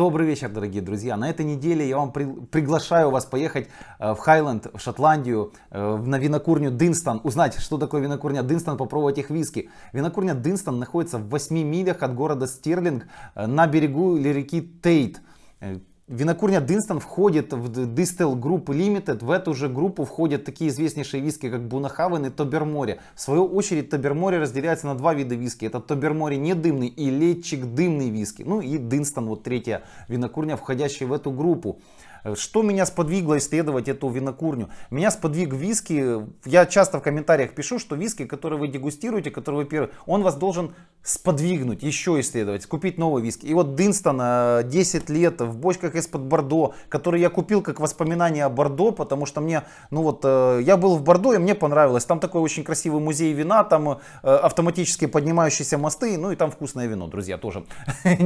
Добрый вечер, дорогие друзья. На этой неделе я вам при, приглашаю вас поехать э, в Хайленд, в Шотландию, э, на винокурню Динстон, узнать, что такое винокурня Динстон, попробовать их виски. Винокурня Динстон находится в 8 милях от города Стерлинг э, на берегу реки Тейт. Винокурня Динстон входит в Distel Group Limited. В эту же группу входят такие известнейшие виски, как Бунахавен и Тоберморе. В свою очередь Тоберморе разделяется на два вида виски. Это Тоберморе не дымный и Летчик дымный виски. Ну и Динстон, вот третья винокурня, входящая в эту группу. Э, что меня сподвигло исследовать эту винокурню? Меня сподвиг виски. Я часто в комментариях пишу, что виски, который вы дегустируете, который вы первый, он вас должен сподвигнуть, еще исследовать, купить новый виски. И вот Динстон 10 э, лет в бочках из-под Бордо, который я купил как воспоминание о Бордо, потому что мне, ну вот, э, я был в Бордо и мне понравилось. Там такой очень красивый музей вина, там автоматически поднимающиеся мосты, ну и там вкусное вино, друзья, тоже.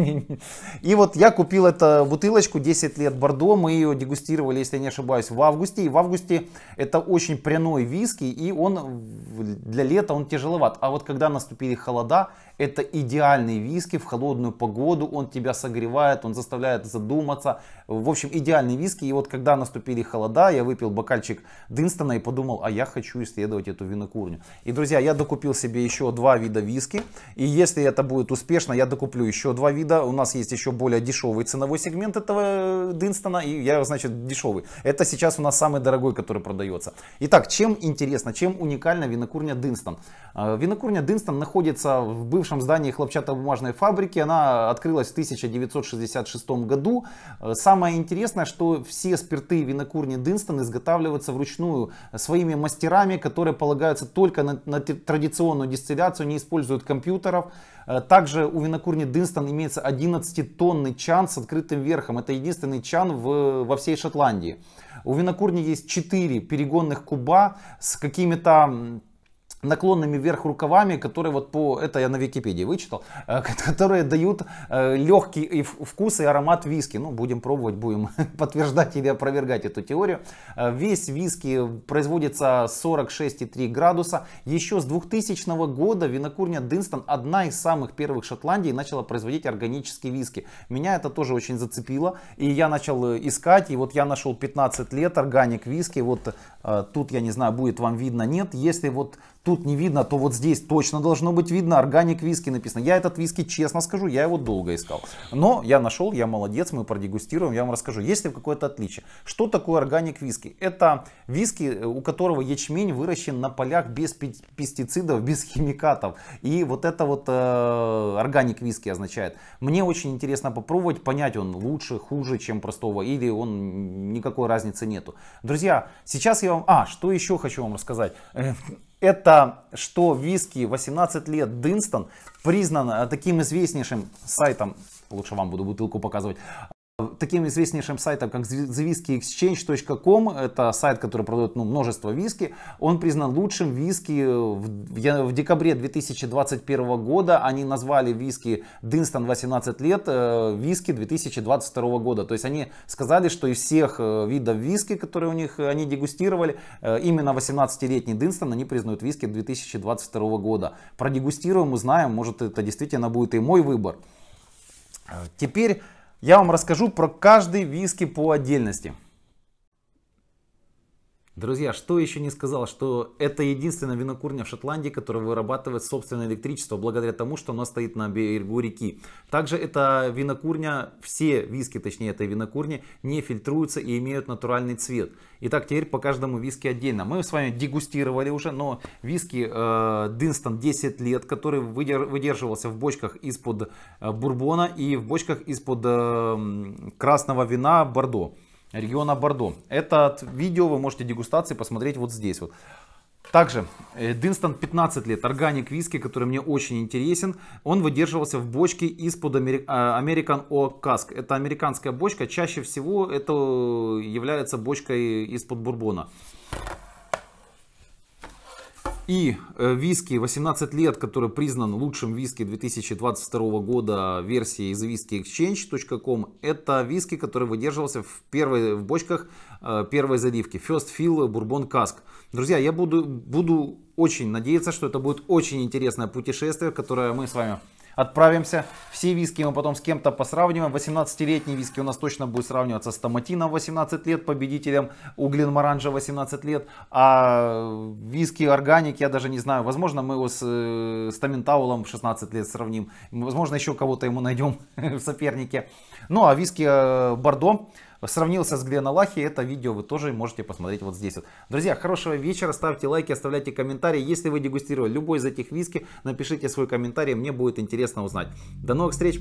И вот я купил эту бутылочку 10 лет Бордо, мы ее дегустировали, если я не ошибаюсь, в августе. И в августе это очень пряной виски, и он для лета он тяжеловат. А вот когда наступили холода, это идеальный виски в холодную погоду, он тебя согревает, он заставляет задуматься. В общем, идеальный виски. И вот когда наступили холода, я выпил бокальчик Динстона и подумал, а я хочу исследовать эту винокурню. И, друзья, я докупил себе еще два вида виски. И если это будет успешно, я докуплю еще два вида. У нас есть еще более дешевый ценовой сегмент этого Динстона. И я, значит, дешевый. Это сейчас у нас самый дорогой, который продается. Итак, чем интересно, чем уникальна винокурня Динстон? Э, винокурня Динстон находится в бывшем бывшем здании хлопчатобумажной фабрики. Она открылась в 1966 году. Самое интересное, что все спирты винокурни Динстон изготавливаются вручную своими мастерами, которые полагаются только на, на традиционную дистилляцию, не используют компьютеров. Э, также у винокурни Динстон имеется 11-тонный чан с открытым верхом. Это единственный чан в, во всей Шотландии. У винокурни есть 4 перегонных куба с какими-то наклонными вверх рукавами, которые вот по, это я на Википедии вычитал, э, которые дают э, легкий и вкус и аромат виски. Ну, будем пробовать, будем подтверждать или опровергать эту теорию. Э, весь виски производится 46,3 градуса. Еще с 2000 года винокурня Динстон, одна из самых первых Шотландии, начала производить органические виски. Меня это тоже очень зацепило, и я начал искать, и вот я нашел 15 лет органик виски, вот тут, я не знаю, будет вам видно, нет, если вот тут тут не видно, то вот здесь точно должно быть видно. Органик виски написано. Я этот виски, честно скажу, я его долго искал. Но я нашел, я молодец, мы продегустируем, я вам расскажу. Есть ли какое-то отличие? Что такое органик виски? Это виски, э, у которого ячмень выращен на полях без пестицидов, без химикатов. И вот это вот э, органик виски означает. Мне очень интересно попробовать, понять он лучше, хуже, чем простого, или он никакой разницы нету. Друзья, сейчас я вам... А, что еще хочу вам рассказать. Э, это что виски 18 лет Динстон признан э, таким известнейшим сайтом, лучше вам буду бутылку показывать, таким известнейшим сайтом, как theWhiskeyExchange.com, это сайт, который продает ну, множество виски, он признан лучшим виски э, в, в, в декабре 2021 года. Они назвали виски Динстон 18 лет э, виски 2022 года. То есть они сказали, что из всех э, видов виски, которые у них они дегустировали, именно 18-летний Динстон они признают виски 2022 года. Продегустируем, узнаем, может это действительно будет и мой выбор. Теперь я вам расскажу про каждый виски по отдельности. Друзья, что еще не сказал, что это единственная винокурня в Шотландии, которая вырабатывает собственное электричество, благодаря тому, что она стоит на берегу реки. Также эта винокурня, все виски, точнее этой винокурни, не фильтруются и имеют натуральный цвет. Итак, теперь по каждому виски отдельно. Мы с вами дегустировали уже, но виски э, Динстон 10 лет, который выдер, выдерживался в бочках из-под э, бурбона и в бочках из-под э, красного вина Бордо региона Бордо. Это видео вы можете дегустации посмотреть вот здесь вот. Также э, Динстон 15 лет, органик виски, который мне очень интересен. Он выдерживался в бочке из-под э, American Oak Cask. Это американская бочка, чаще всего это э, является бочкой из-под бурбона. И э, виски 18 лет, который признан лучшим виски 2022 года версии из whiskyexchange.com, это виски, который выдерживался в, первой, в бочках э, первой заливки. First Fill Bourbon Cask. Друзья, я буду, буду очень надеяться, что это будет очень интересное путешествие, которое мы с вами отправимся. Все виски мы потом с кем-то посравниваем. 18-летний виски у нас точно будет сравниваться с Томатином 18 лет, победителем у Маранжа 18 лет. А виски органик, я даже не знаю, возможно мы его с, э, с 16 лет сравним. Возможно еще кого-то ему найдем в сопернике. Ну а виски э, Бордо сравнился с Гленалахи, это видео вы тоже можете посмотреть вот здесь. Вот. Друзья, хорошего вечера, ставьте лайки, оставляйте комментарии. Если вы дегустировали любой из этих виски, напишите свой комментарий, мне будет интересно узнать. До новых встреч!